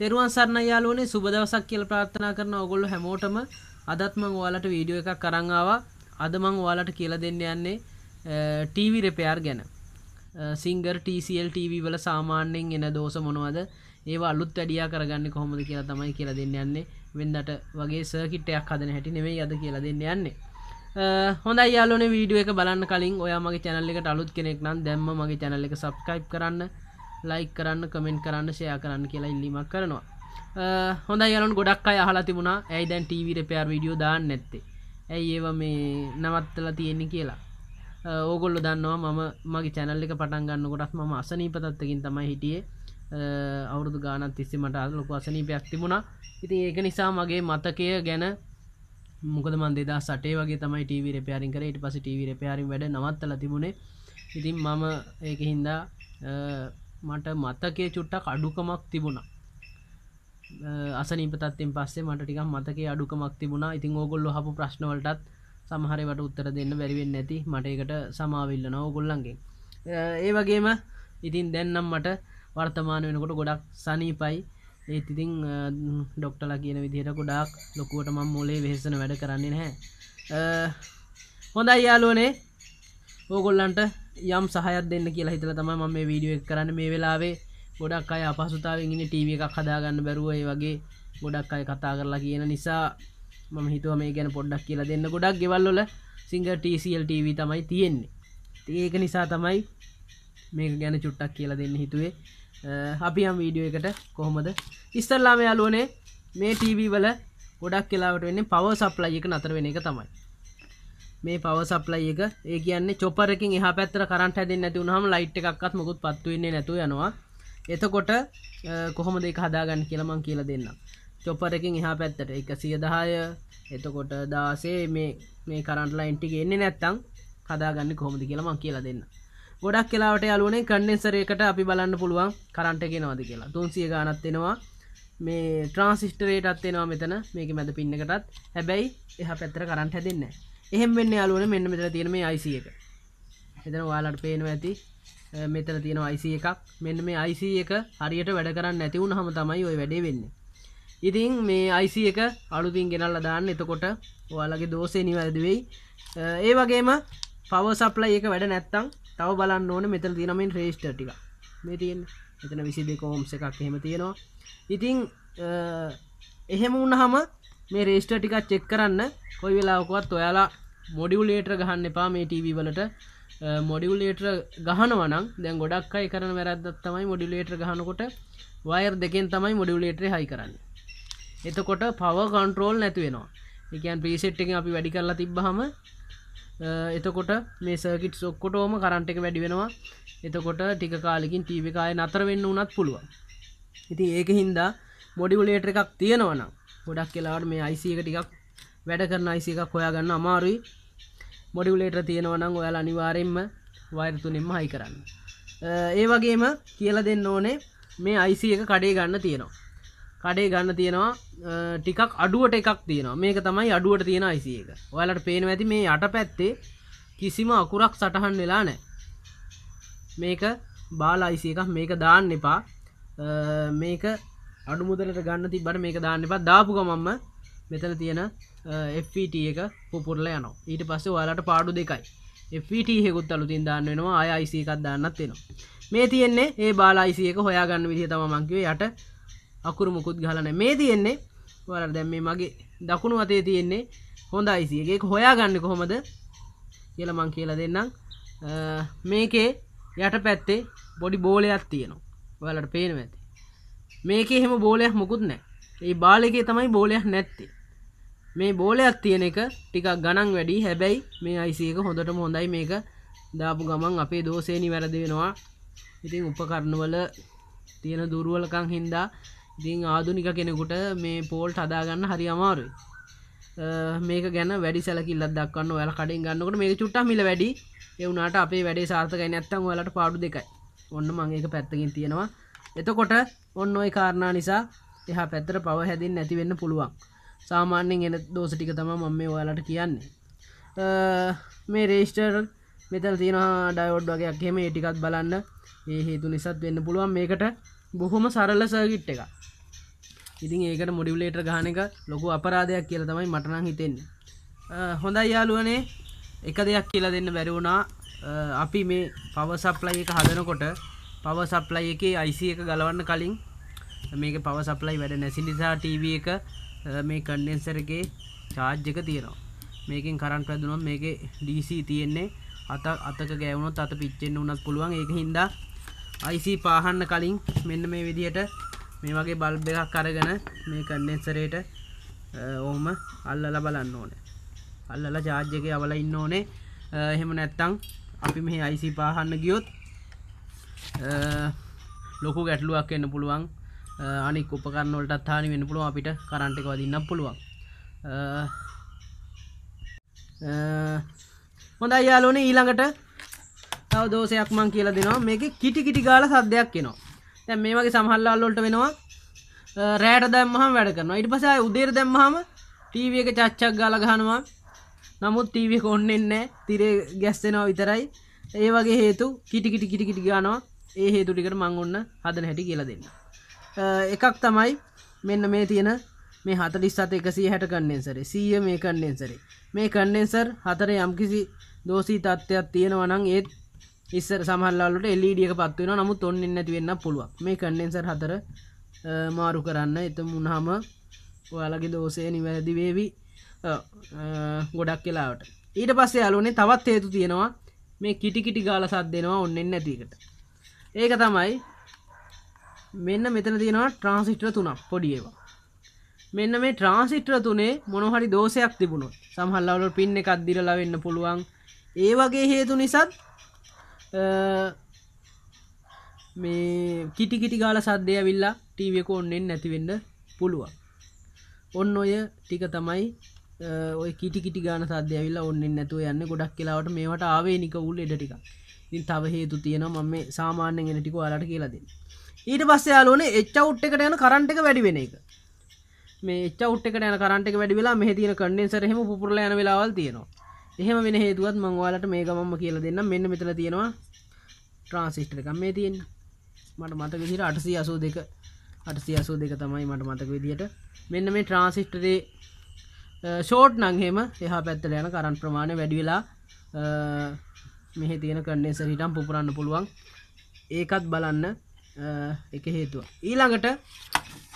තෙරුවන් සරණ යාලුවනේ සුබ දවසක් කියලා ප්‍රාර්ථනා කරන ඔයගොල්ලෝ හැමෝටම අදත් මම ඔයාලට වීඩියෝ එකක් අරන් ආවා. අද මම ඔයාලට කියලා දෙන්න යන්නේ ටීවී රිපෙයාර් ගැන. සිංගර් TCL TV වල සාමාන්‍යයෙන් එන දෝෂ මොනවද? ඒවා අලුත් වැඩියා කරගන්නේ කොහොමද කියලා තමයි කියලා දෙන්න යන්නේ. වෙනදට වගේ සර්කිට් එකක් හදන හැටි නෙමෙයි අද කියලා දෙන්න යන්නේ. හොඳයි යාළුවනේ වීඩියෝ එක බලන්න කලින් ඔයා මගේ channel එකට අලුත් කෙනෙක් නම් දැම්ම මගේ channel එක subscribe කරන්න. ලයි කරන්න කමෙන්ට් කරන්න ෂයා කරන්න කියලා ඉල්ලිමක් කරනවා හොඳ යලන් ගොඩක් අය හලා තිබුණා ඇයි දැන් ටීවි රපයාර් විඩියෝ දාන්න නැත්තේ ඇයි ඒව මේ නවත්තල තියෙන්නේ කියලා ඕගොල්ල දන්නවා මම මගේ චැනල් එක පටන් ගන්න ගොඩක් ම අසනීපතත්වකින් තමයි හිටියේ අවුරුදු ගානත් තිස්සේ මට ලොකු අසනීපයක් තිබුණා ඉති ඒක නිසා මගේ මතකය ගැන මොකද මන්දේ දා සටේ වගේ තමයි ටීවි රපයාරින් කර ඉට පස ටීවි රපයාරින් වැඩ නවත්තල තිබුණේ ඉතින් මම ඒක හින්දා මට මතකේ චුට්ටක් අඩුකමක් තිබුණා අසනීපතත්තෙන් පස්සේ මට ටික මතකේ අඩුකමක් තිබුණා ඉතින් ඕගොල්ලො හපු ප්‍රශ්නවලටත් සමහරවට උත්තර දෙන්න බැරිවෙන්න ඇති මට එකට සමාවිල්ල නව ගොල්ලන්ගේ ඒ වගේම ඉතින් දැන්නම් මට වර්තමාන වෙනකොට ගොඩක් සනීපයි ඒත් ඉතිං ඩොක්ටලා කියන විදිහට ගොඩක් ලොකුවට මම් මොලේ වෙහෙසන වැඩ කරන්නේ නැහැ හොඳයි යාලුවනේ ඕගොල්ලන්ට යම් සහයක් දෙන්න කියලා හිතල තම ම මේ වීඩියෝ කරන්න මේ වෙලාවේ ගොඩක් අය අපහසුතාවගෙන ටීව එකක් හදාගන්න බැරුව ඒ වගේ ගොඩක් අය කතා කරලා කියන නිසා මම හිතුව මේ ගැන පොඩ්ඩක් කියලා දෙන්න ගොඩක් ගෙවල්ලොල සිංහ ටල් TV තමයි තියෙන්නේ ඒක නිසා තමයි මේ ගැන චුට්ටක් කියලා දෙන්න හිතුවේ අපි යම් වීඩියෝ එකට කොහොමද ඉස්තරලාම යාලුවනේ මේ ටීවී වල ගොඩක් කියලාවට වෙන්නේ පව සප්ලයි එක නතර වෙන එක තමයි මේ පවසප්ලයි එක ඒ කියන්නේ චොපරකින් එහ පැත්තර කරට හැදි නැති උනහම ලයිට් එකක්ත් මුකුත් පත්වවෙන්නේ නැතු යනවා එතකොට කොහොම දෙක හදාගන්න කියලමං කියල දෙන්න චොපරකින් එහා පැත්තට එක සියදාය එතකොට දාසේ මේ මේ කරන්ට ලයින්ටි එන්නේ නැත්තං හදාගන්න කොහොමද කියලමං කියලා දෙන්න ගොඩක් කියලාට අලුවනේ කන්නෙන්සරයකට අපි බලන්න පුළුවන් කරන්ට ගෙනවද කියලා තුන්සිය ගානත්වෙනවා මේ ට්‍රන්සිිස්ටරේටත් එෙනවා මෙතන මේක මැද පින්නකටත් හැබැයි එහ පැත්තර කරන්ට හැදන්න එහෙම වෙන්න යාලුවන මෙන්න මෙතර තියෙන මේ අයිසි එක එතන වාලට පේනවා ඇති මෙතර තියෙන අයිසි එකක් මෙන්න මේ අයිසි එක හරියට වැඩ කරන්න නැතිවුණ හම තමයි ඔය වැඩේ වෙන්නේ ඉතින් මේ අයිසි එක අලුතින් ගෙනල්ල දාන්න එතකොට ඔයාලගේ දෝසය නිවැරදිවෙයි ඒ වගේම පවසප්ල ඒක වැඩ නැත්තං තව බලන්න ඕන මෙතර තිනමින් ශ්‍රේෂ්ට ටික මේ තියෙන් එතන විසි දෙකෝම්ස එකක් එහෙම තියෙනවා ඉතිං එහෙම වුණහම මේ රේස්ට ටිකක් චෙක් කරන්න කොයි වෙලාවකවත් ඔයාලා මොඩියුලේටර ගහන්න එපා මේ ටීවී වලට මොඩියුලේටර ගහනවනම් දැන් ගොඩක් අයි කරන වැරද්දත් තමයි මොඩියුලේටර ගහනකොට වයර් දෙකෙන් තමයි මොඩියුලේටරේ හයි කරන්න එතකොට පව කන්ට්‍රෝල් නැතිවෙනවා එකන් ප්‍රීසෙට් එක අපි වැඩි කරලා තිබ්බහම එතකොට මේ සර්කිට් සොක්කොටෝම කරන්ට එක වැඩි වෙනවා එතකොට ටික කාලකින් ටීවිකාය නතර වෙන්න වනත් පුළුවන් ඉති ඒක හින්දා මොඩිවුලේටර එකක් තියෙනවනම් ගොඩක් කියලාට මේ අයිසි එක ටිකක් වැඩ කරන අයිසි එකක් හොයාගන්න අමාරුයි මොඩිවුලේටර් තියෙනවා නම් ඔයාලා අනිවාර්යෙන්ම වයර් තුනෙන්ම හයි කරන්න ඒ වගේම කියලා දෙන්න ඕනේ මේ අයිසි එක කඩේ ගන්න තියෙනවා කඩේ ගන්න තියෙනවා ටිකක් අඩුවට එකක් තියෙනවා මේක තමයි අඩුවට තියෙන අයිසි එක ඔයාලට පේනවා ඇති මේ යට පැත්තේ කිසිම අකුරක් සටහන් වෙලා නෑ මේක බාල අයිසි එකක් මේක දාන්න එපා මේක අඩුමුදලට ගන්න තිබට මේක දාන්නපත් දාපු ගමම්ම මෙතන තියෙන FPT e එක පුපුරල යනවා ඊට පස්සේ ඔයාලට පාඩු දෙකයි FPT e හෙකුත් අලුතින් දාන්න වෙනවා අය IC එකක් දාන්නත් වෙනවා මේ තියෙන්නේ ඒ බාලා IC එක හොයාගන්න විදිහ තමයි මං කිව්වේ යට අකුරු මුකුත් ගහලා නැහැ මේ තියෙන්නේ ඔයාලට දැන් මේ මගේ දකුණු අතේ තියෙන්නේ හොඳ IC එක ඒක හොයාගන්නේ කොහොමද කියලා මං කියලා දෙන්නම් මේකේ යට පැත්තේ බොඩි බෝලයක් තියෙනවා ඔයාලට පේනවා ඇති මේක එහෙම බෝලයක් මොකුත් නෑ ඒ බාලකේ තමයි බෝලයක් නැත්තේ මේ බෝලයක් තියෙන එක ටිකක් ගණන් වැඩි හැබැයි මේ අයිසක හොඳටම හොඳයි මේක දාපු ගමන් අපේ දෝසේනි වැරදිවෙනවා ඉතිං උපකරණවල තියෙන දුරුවලකං හින්දා ඉතිං ආදුනික කෙනෙකුට මේ පෝල්ට හදාගන්න හරි අමාරු මේක ගැන වැඩි සැලකිල්ලත් දක්වන්න ඔයාල කඩින් ගන්නකට මේ චුට්ට මිල වැඩි එවුනාට අපේ වැඩේ සාර්ථකයි නැත්තම් ඔයාලට පාඩු දෙකයි ඔන්න මං ඒක පැත්තකින් තියෙනවා එතකොට ඔන්න ඔය කාරණා නිසා එහා පැත්තර පව හැදින් නැතිවෙන්න පුළුවන් සාමාන්‍යෙන් එන දෝස ටික තම මම මේ ඔයාලට කියන්නේ මේ රේෂ්ටර් මෙතල් තියෙනවා ඩයෝඩ් වගේයක් හෙම ඒටිකත් බලන්න ඒ හේතු නිසත් වෙන්න පුළුවන් මේකට බොහොම සරල සර්ගිට් එක ඉතින් ඒකට මොඩිවලේටර් ගහන එක ලොකු අපරාධයක් කියල තමයි මටනං හිතෙන්නේ හොඳයි යාලුවනේ එක දෙයක් කියලා දෙන්න බැරිවුණා අපි මේ පවසප්ලයි එක හදනකොට පව සප්ලයි එක IC එක ගලවන්න කලින් මේක පව සප්ලයි වැඩ නැසි නිසා TV එක මේ කන්ඩෙන්සර් එකේ charge එක තියෙනවා. මේකෙන් කරන්ට් වැදුනොත් මේකේ DC තියෙන්නේ අත අතක ගෑවුනොත් අත පිච්චෙන්න උනත් පුළුවන්. ඒක හින්දා IC පාහන්න කලින් මෙන්න මේ විදිහට මේ වගේ බල්බ් එකක් අරගෙන මේ කන්ඩෙන්සරේට ඔහොම අල්ලලා බලන්න ඕනේ. අල්ලලා charge එකේ අවලා ඉන්න ඕනේ. එහෙම නැත්නම් අපි මෙහි IC පාහන්න ගියොත් ලොකු ගැටලුවක් එන්න පුළුවන් අනික් උපකරන්නවලටත් හානි වෙන්න පුළුවන් අපිට කරන්ට් එක වදින්න පුළුවන් හොඳයි යාළුවනේ ඊළඟට තව දෝෂයක් මම කියලා දෙනවා මේකේ කිටි කිටි ගාලා සද්දයක් එනවා දැන් මේ වගේ සමහරවල් වලට වෙනවා රෑට දැම්මහම වැඩ කරනවා ඊට පස්සේ ආයෙ උදේට දැම්මහම ටීවී එක චච්චක් ගාලා ගහනවා නමුත් ටීවී එක ඔන්නෙන්නේ නැහැ තිරේ ගැස්සෙනවා විතරයි ඒ වගේ හේතු කිටි කිටි කිටි කිටි ගානවා ඒ හේතුටිකට මං ඔන්න හදන හැටි කියලා දෙන්න එකක් තමයි මෙන්න මේ තියෙන මේ හතලිස්සාත එකසිය හැට කන්නෙන්සරේ සීය මේ කන්නෙන්සරේ මේ කන්නෙන්සර් හතර යම්කිසි දෝසී තත්ත්වයක් තියෙනවනං ඒත් ඉස්සර සහල්ලාලට e එල්ඩියක පත්වවෙන නමුත් ඔන්න නැති වෙන්න පුළුව මේ කන්නෙන්සර් හතර මාරු කරන්න එතම උන්හම ඔයාලගේ දෝසය නිවැරදි වේවි ගොඩක් කියලාට ඊට පස්සේ අලුනේ තවත් හේතු තියෙනවා මේ කිටිකිටි ගාල සත් දෙෙනවා ඔන්නෙන් නැතිකට ඒක තමයි මෙන්න මෙතන තියෙනවා ට්‍රාන්සිට්‍ර තුනක් පොඩි ඒවා මෙන්න මේ ට්‍රාන්සිට්‍ර තුනේ මොනහරි දෝෂයක් තිබුණොත් සමහල්ලවල පින් එකක් දිරලා වෙන්න පුළුවන් ඒ වගේ හේතු නිසාත් මේ කිටි කිටි ගාල සද්දය විල්ලා ටීවී එක ඔන්නෙන් නැතිවෙන්න පුළුවන් ඔන්න ඔය ටික තමයි ඔය කිටි කිටි ගාන සද්‍යවිල්ලා ඔන්නෙන් නැතුව යන්න ගොඩක් කියලාවට මේවට ආවේනික උල් එඩ ටිකක් ඉල් තව හේතු තියෙනවා මම මේ සාමාන්‍යෙන් එන ටික ඔයාලට කියලා දෙන්න ඊට පස්සේ යාළුවනේ එච් අවුට් එකට යන කරන්ට් එක වැඩි වෙන එක මේ එච් අවුට් එකට යන කරන්ට් එක වැඩි වෙලා මෙහි තියෙන කන්ඩෙන්සර් එහෙම පුපුරලා යන වෙලාවල් තියෙනවා එහෙම වෙන හේතුවත් මං ඔයාලට මේක මම කියලා දෙන්න මෙන්න මෙතන තියෙනවා ට්‍රාන්සිස්ටර් එකක් මේ තියෙන්නේ මට මතක විදිහට 882 882 තමයි මට මතක විදිහට මෙන්න මේ ට්‍රාන්සිස්ටරේ ෂෝට් නම් එහෙම එහා පැත්තට යන කරන්ට් ප්‍රමාණය වැඩි වෙලා මෙහි තියෙන කන්ඩෙන්සර් හිටම් පුපුරන්න පුළුවන් ඒකත් බලන්න එක හේතුව ඊළඟට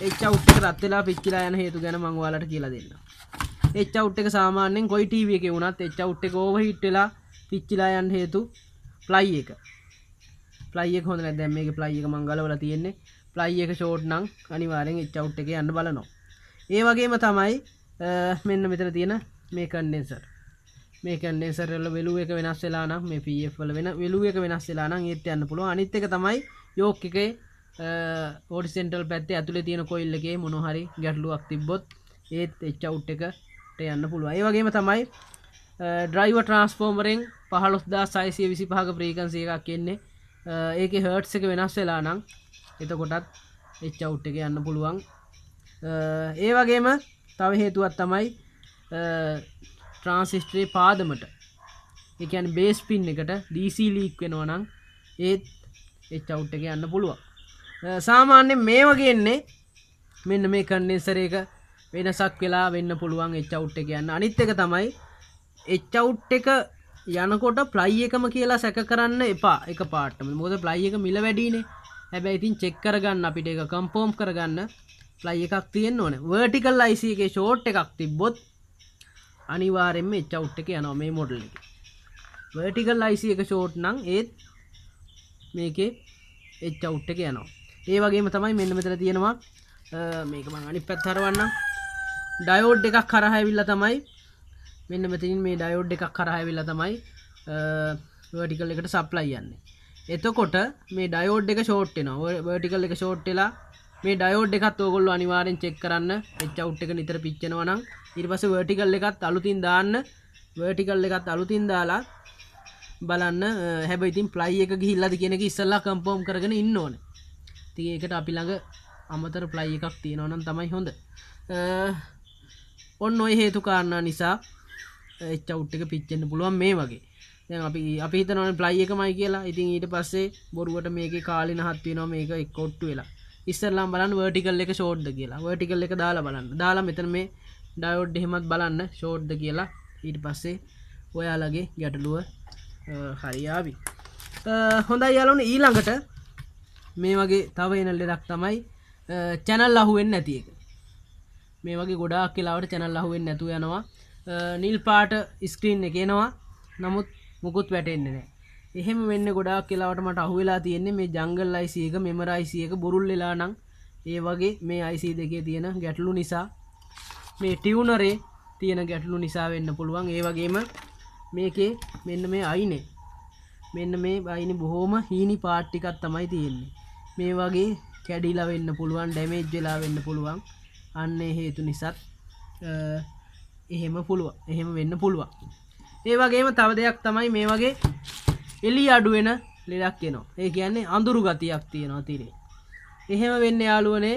එච් අවුට් එක රත් වෙලා පිච්චිලා යන හේතු ගැන මම ඔයාලට කියලා දෙන්න. එච් අවුට් එක සාමාන්‍යයෙන් කොයි ටීවී එකේ වුණත් එච් අවුට් එක ඕවර්හීට් වෙලා පිච්චිලා යන හේතු ප්ලයි එක. ප්ලයි එක හොඳ නැහැ. දැන් මේකේ ප්ලයි එක මම ගලවලා තියෙන්නේ. ප්ලයි එක ෂෝට් නම් අනිවාර්යෙන් එච් අවුට් එක යන්න බලනවා. ඒ වගේම තමයි මෙන්න මෙතන තියෙන මේ කන්ඩෙන්සර්. මේකන්නේ සරල වෙලුව එක වෙනස් වෙලා නම් මේ පFල වෙන වෙලුව එක වෙනස් වෙලා නම් ඒත් යන්න පුළුව අනිත් එක තමයි යෝක් එකේ ඕඩි සෙන්ටල් පැත්තේ ඇතුළේ තියෙන කොයිල්ලගේ මොනොහරි ගැටලුවක් තිබ්බොත් ඒත් එච්චවුට් එකට යන්න පුළුව ඒ වගේම තමයි ඩ්‍රයිව ට්‍රන්ස්ෆෝර්මරෙන් පහලොස්දා සයිසිය විසි පහක ප්‍රීකන්සේ එකක් කියන්නේ ඒක හර්ට්ස එක වෙනස් වෙලා නම් එතකොටත් එච්චවුට් එක යන්න පුළුවන් ඒ වගේම තව හේතුවත් තමයි ට්‍රාන්සිස්ටරේ පාදමට එකන් බේස් පින් එකට DC ලීක් වෙනවනම් ඒත් එච්චවුට් එක යන්න පුළුවන් සාමාන්‍ය මේ වගේන්නේ මෙන්න මේ කන්ඩෙන්සර එක වෙනසක් වෙලා වෙන්න පුළුවන් එච්චවුට් එක යන්න අනිත් එක තමයි එච්චවුට් එක යනකොට ප්ලයි එකම කියලා සැක කරන්න එපා එක පාටම මොද ප්ලයි එක මිල වැඩිනේ හැබැයි ඉතින් චෙක් කරගන්න අපිට එක කම්පෝම් කරගන්න ප්ලයි එකක් තියෙන්න්න ඕන වර්ටිකල් අයිසගේ ෂෝට් එකක් තිබ්බොත් අනිවාරෙන්ම එච්චවට් එක යනවා මේ මොඩල් එක වටිකල් අයිසි එක ෂෝට් නං ඒත් මේකේ එච්චවට් එක යනවා ඒ වගේම තමයි මෙන්න මෙතර තියෙනවා මේක මං අනි පැත්හරවන්න ඩයෝඩ් එකක් කරහඇවිල්ල තමයි මෙන්න මෙතින් මේ ඩයෝඩ් එකක් කරහඇවිල්ල තමයි වටිකල් එකට සප්ලයි යන්නේ එතකොට මේ ඩයෝඩ් එක ෂෝට් එනවා වටිකල් එක ෂෝට්ටලා මේ ඩයෝඩ් එකත් ඕගොල්ලෝ අනිවාර්යෙන් චෙක් කරන්න එච් අවුට් එක නිතර පිච්චෙනවා නම් ඊට පස්සේ වර්ටිකල් එකත් අලුතින් දාන්න වර්ටිකල් එකත් අලුතින් දාලා බලන්න හැබැයි ඉතින් ප්ලයි එක ගිහිල්ලාද කියන එක ඉස්සෙල්ලා කම්පෝම් කරගෙන ඉන්න ඕනේ. ඉතින් ඒකට අපි ළඟ අමතර ප්ලයි එකක් තියෙනවා නම් තමයි හොඳ. ඔන්න ওই හේතු කාරණා නිසා එච් අවුට් එක පිච්චෙන්න පුළුවන් මේ වගේ. දැන් අපි අපි හිතනවනේ ප්ලයි එකමයි කියලා. ඉතින් ඊට පස්සේ බොරුවට මේකේ කාලේ නහත් වෙනවා මේක එක්කොට්ටු වෙලා. ඉස්සරලාම් බලන් වර්ටිකල් එක ෂෝඩ්ද කියලා වර්ටිකල් එක දාලා බලන්න දාලා මෙතන මේ ඩයෝඩ් එහෙමත් බලන්න ෂෝඩ්ද කියලා ඊට පස්සේ ඔයාලගේ ගැටලුව හරියාවි හොඳයි යාලුන ඊළඟට මේ වගේ තව එනල් දෙදක් තමයි චැනල් අහුවෙන් නැති එක මේ වගේ ගොඩාක් කියලාවට චැනල් අහුවෙන් නැතු යනවා නිල් පාට ස්ක්‍රීන් එක එනවා නමුත් මුකුත් වැටෙන්නේ නෑ එහෙම වෙන්න ගොඩක් කියලාවට මට අහුවෙලා තියෙන්නේ මේ ජංගල් අයිසියක මෙමර අයිසියක බුරුල් වෙලා නම් ඒ වගේ මේ අයිසි දෙකේ තියෙන ගැටලු නිසා මේ ටියුනරේ තියෙන ගැටලු නිසා වෙන්න පුළුවන් ඒ වගේම මේකේ මෙන්න මේ අයිනේ මෙන්න මේ අයිනි බොහෝම හීනි පාට්ටිකත් තමයි තියෙන්නේ මේ වගේ කැඩිලා වෙන්න පුළුවන් ඩැමේජ් වෙලා වෙන්න පුළුවන් අන්නේ හේතු නිසාත් එහෙම පුළුවන් එහෙම වෙන්න පුළුවන් ඒ වගේම තව දෙයක් තමයි මේ වගේ එලි අඩුවෙන ලෙඩක් එනවා ඒ කියන්නේ අඳුරු ගතියක් තියෙනවා තිරේ එහෙම වෙන්න යාලුවනේ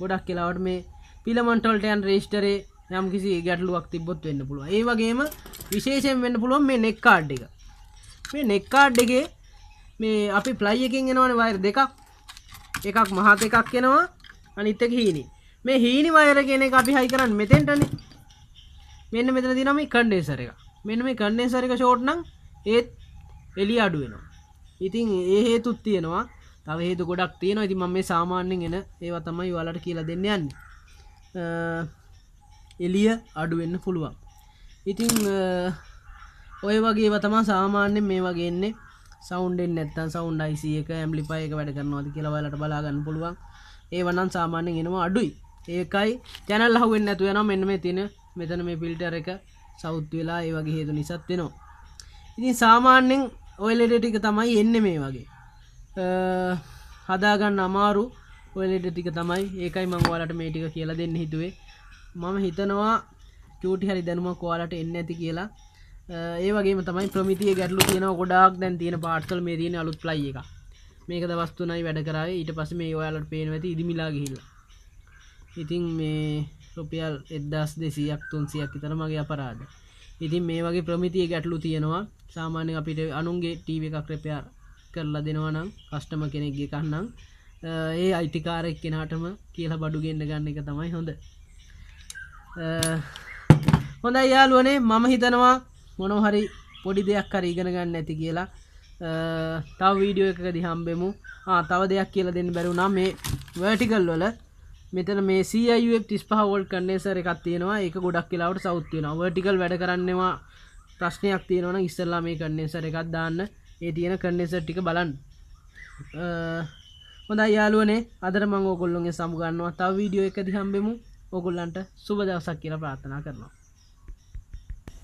ගොඩක් කියලාවට මේ පිළමන්ටල්ට යන් රේෂ්ටරේ යම් කිසි ගැටලුවක් තිබොත් වෙන්න පුළුව ඒ වගේම විශේෂයෙන් වෙන්න පුළුවන් මේ නෙක්කාඩ් එක මේ නෙක්කාඩ් එකේ මේ අපි ප්ලයි එකෙන් එනවන වයර් දෙකක් එකක් මහත එකක් එනවා අනිත්තක හීනි මේ හීනි වයර කියන එක අපි හයි කරන්න මෙතෙන්ටන මෙන්න මෙතන දිනම කණ්ඩේසර එක මෙන්න මේ කණ්ඩේසර එක ෂෝට්නම් ඒත් එලි අඩුවෙනවා ඉතින් ඒ හේතුත් තියෙනවා තව හේතු ගොඩක් තියෙනවා ඉතින් මම මේ සාමාන්‍යයෙන් එන ඒවා තමයි ඔයාලට කියලා දෙන්න යන්නේ එළිය අඩු වෙන්න පුළුවන් ඉතින් ඔය වගේ තමයි සාමාන්‍යයෙන් මේ වගේ එන්නේ සවුන්ඩ් එන්නේ නැත්නම් සවුන්ඩ් IC එක ඇම්ප්ලිෆයි එක වැඩ කරනවාද කියලා ඔයාලට බලා ගන්න පුළුවන් ඒව නම් සාමාන්‍යයෙන් එනවා අඩුයි ඒකයි channel අහුවෙන්නේ නැතු වෙනවා මෙන්න මේ තියෙන මෙතන මේ filter එක සවුත් වෙලා ඒ වගේ හේතු නිසාත් වෙනවා ඉතින් සාමාන්‍යෙන් ඔයලෙඩ ටික තමයි එන්න මේ වගේ හදාගන්න අමාරු ඔයලෙඩ ටික තමයි ඒකයි මංවාලට මේ ටික කියලා දෙන්න හිතුවේ මම හිතනවා චූටි හරි දැනුමක් වාලට එන්න ඇති කියලා ඒ වගේම තමයි ප්‍රමිතිය ගැටලු තියෙන ගොඩක් දැන් තියෙන පාර්සල් මේ තියෙන අලුත් ප්ලයි එක මේක දවස්තුනයි වැඩ කරාවේ ඊට පස්සේ මේ ඔයාලට පේන ඇති ඉදිමිලා ගිහිල්ලා ඉතින් මේ රුපියල් එදස් දෙසියක් තුන්සියක් ඉතර මගේ අපරාධ ඉතින් මේ වගේ ප්‍රමිතිය ගැටලු තියෙනවා සාමාන්‍ය අපිට අනුන්ගේ ටීව එකක් රෙපයා කරලා දෙනවනම් කස්ටම කෙනෙක්ගේ කන්නම් ඒ අයිතිකාරයක් කෙනාටම කියලා බඩුගෙන්න්න ගන්න එක තමයි හොඳ හොඳයි යාලුවනේ මම හිතනවා මොනොහරි පොඩි දෙයක් හරි ඉගෙන ගන්න ඇති කියලා තව වීඩියෝ එකක දිහම්බෙමු තව දෙයක් කියලා දෙන්න බැරුණා මේ වර්ටිකල් වල මෙතන මේ සයිුව තිස් පහවෝල් කන්නේ සර එකක් තියෙනවා එක ගොඩක් කියලාවට සෞත්තියෙන වර්ටිකල් වැඩ කරන්නවා ප්‍රශ්නයක් තියෙනවන ඉස්සල්ලා මේ කන්නෙසර එකක් දාන්න ඒ තියෙන කන්නෙසර් ටික බලන් හොඳ යාලුවනේ අදර මං ඕකොල්ලොන්ගේ සමුගන්නවා තව වීඩියෝ එක දිහම්බෙමු ඔගොල්ලන්ට සුබදවසක් කියලා ප්‍රාථනා කරනවා